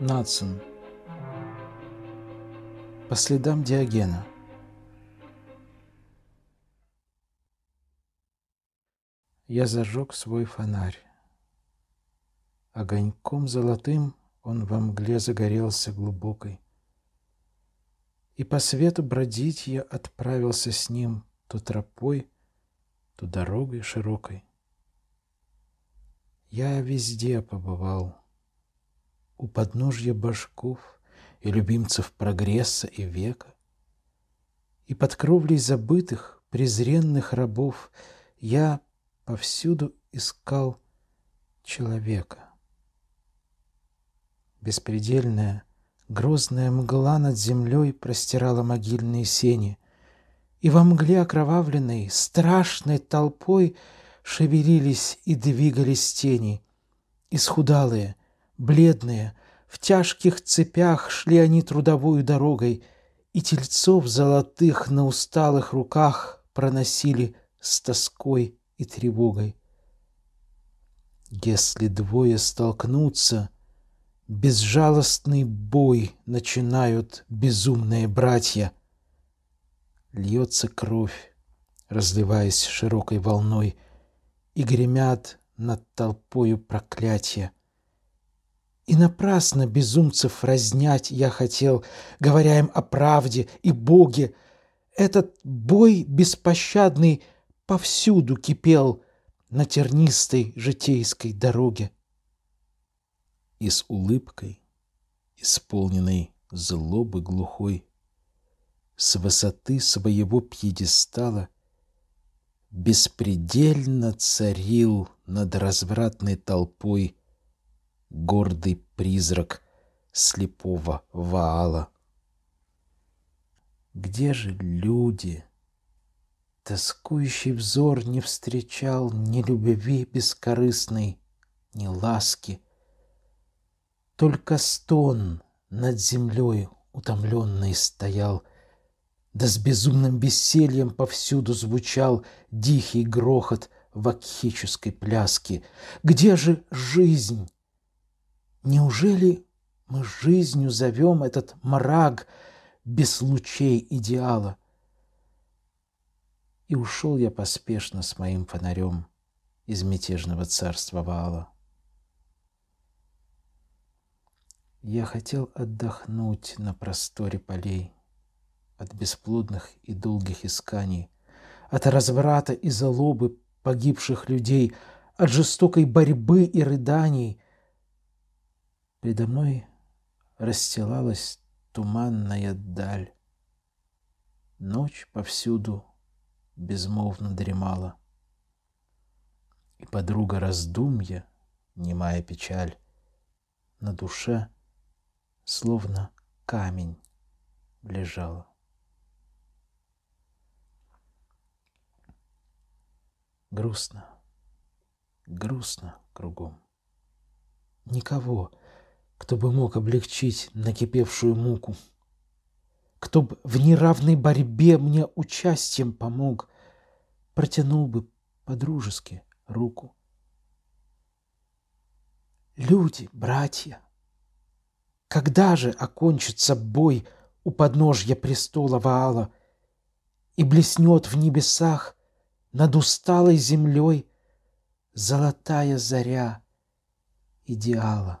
Нацин. По следам Диогена. Я зажег свой фонарь. Огоньком золотым он во мгле загорелся глубокой. И по свету бродить я отправился с ним то тропой, то дорогой широкой. Я везде побывал — у подножья башков и любимцев прогресса и века, и под кровлей забытых, презренных рабов я повсюду искал человека. Беспредельная, грозная мгла над землей простирала могильные сени, и во мгле окровавленной, страшной толпой шевелились и двигались тени, исхудалые — Бледные, в тяжких цепях шли они трудовой дорогой, и тельцов золотых на усталых руках проносили с тоской и тревогой. Если двое столкнутся, безжалостный бой начинают безумные братья. Льется кровь, разливаясь широкой волной, и гремят над толпою проклятия. И напрасно безумцев разнять я хотел, говоря им о правде и Боге. Этот бой беспощадный повсюду кипел на тернистой житейской дороге. И с улыбкой, исполненной злобы глухой, с высоты своего пьедестала беспредельно царил над развратной толпой гордый призрак слепого Ваала. Где же люди? Тоскующий взор не встречал ни любви бескорыстной, ни ласки. Только стон над землей утомленный стоял, да с безумным весельем повсюду звучал дикий грохот вакхической пляски. Где же жизнь? Неужели мы жизнью зовем этот мрак без лучей идеала? И ушел я поспешно с моим фонарем из мятежного царства Ваала. Я хотел отдохнуть на просторе полей от бесплодных и долгих исканий, от разврата и залобы погибших людей, от жестокой борьбы и рыданий — Передо мной расстилалась туманная даль. Ночь повсюду безмолвно дремала. И подруга раздумья, немая печаль, на душе словно камень лежала. Грустно, грустно кругом. Никого, кто бы мог облегчить накипевшую муку? Кто бы в неравной борьбе мне участием помог, Протянул бы по-дружески руку. Люди, братья, когда же окончится бой у подножья престола Ваала и блеснет в небесах над усталой землей золотая заря идеала?